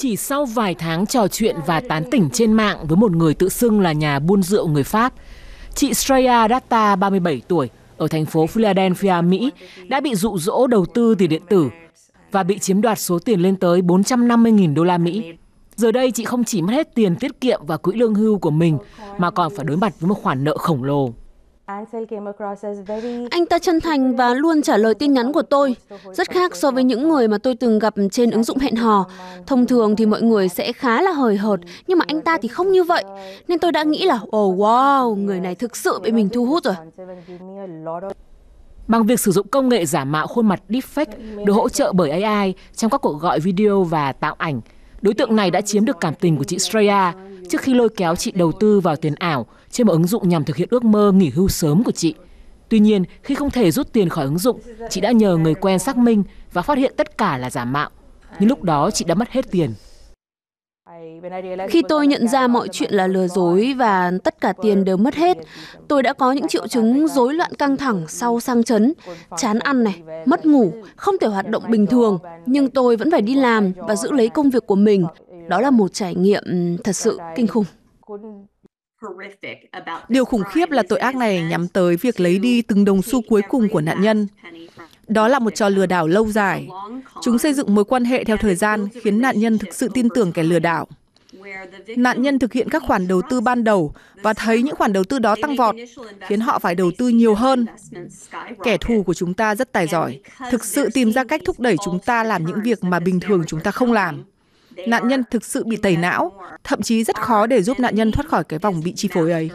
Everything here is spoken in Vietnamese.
Chỉ sau vài tháng trò chuyện và tán tỉnh trên mạng với một người tự xưng là nhà buôn rượu người Pháp, chị Straya Data, 37 tuổi, ở thành phố Philadelphia, Mỹ, đã bị dụ dỗ đầu tư tiền điện tử và bị chiếm đoạt số tiền lên tới 450.000 đô la Mỹ. Giờ đây chị không chỉ mất hết tiền tiết kiệm và quỹ lương hưu của mình mà còn phải đối mặt với một khoản nợ khổng lồ. Anh ta chân thành và luôn trả lời tin nhắn của tôi, rất khác so với những người mà tôi từng gặp trên ứng dụng hẹn hò. Thông thường thì mọi người sẽ khá là hời hợt, nhưng mà anh ta thì không như vậy. Nên tôi đã nghĩ là, oh wow, người này thực sự bị mình thu hút rồi. Bằng việc sử dụng công nghệ giả mạo khuôn mặt deepfake được hỗ trợ bởi AI trong các cuộc gọi video và tạo ảnh, đối tượng này đã chiếm được cảm tình của chị Straya trước khi lôi kéo chị đầu tư vào tiền ảo trên một ứng dụng nhằm thực hiện ước mơ nghỉ hưu sớm của chị. Tuy nhiên, khi không thể rút tiền khỏi ứng dụng, chị đã nhờ người quen xác minh và phát hiện tất cả là giả mạo. Nhưng lúc đó chị đã mất hết tiền. Khi tôi nhận ra mọi chuyện là lừa dối và tất cả tiền đều mất hết, tôi đã có những triệu chứng rối loạn căng thẳng sau sang chấn, chán ăn này, mất ngủ, không thể hoạt động bình thường, nhưng tôi vẫn phải đi làm và giữ lấy công việc của mình. Đó là một trải nghiệm thật sự kinh khủng. Điều khủng khiếp là tội ác này nhắm tới việc lấy đi từng đồng xu cuối cùng của nạn nhân. Đó là một trò lừa đảo lâu dài. Chúng xây dựng mối quan hệ theo thời gian khiến nạn nhân thực sự tin tưởng kẻ lừa đảo. Nạn nhân thực hiện các khoản đầu tư ban đầu và thấy những khoản đầu tư đó tăng vọt, khiến họ phải đầu tư nhiều hơn. Kẻ thù của chúng ta rất tài giỏi, thực sự tìm ra cách thúc đẩy chúng ta làm những việc mà bình thường chúng ta không làm nạn nhân thực sự bị tẩy não, thậm chí rất khó để giúp nạn nhân thoát khỏi cái vòng bị chi phối ấy.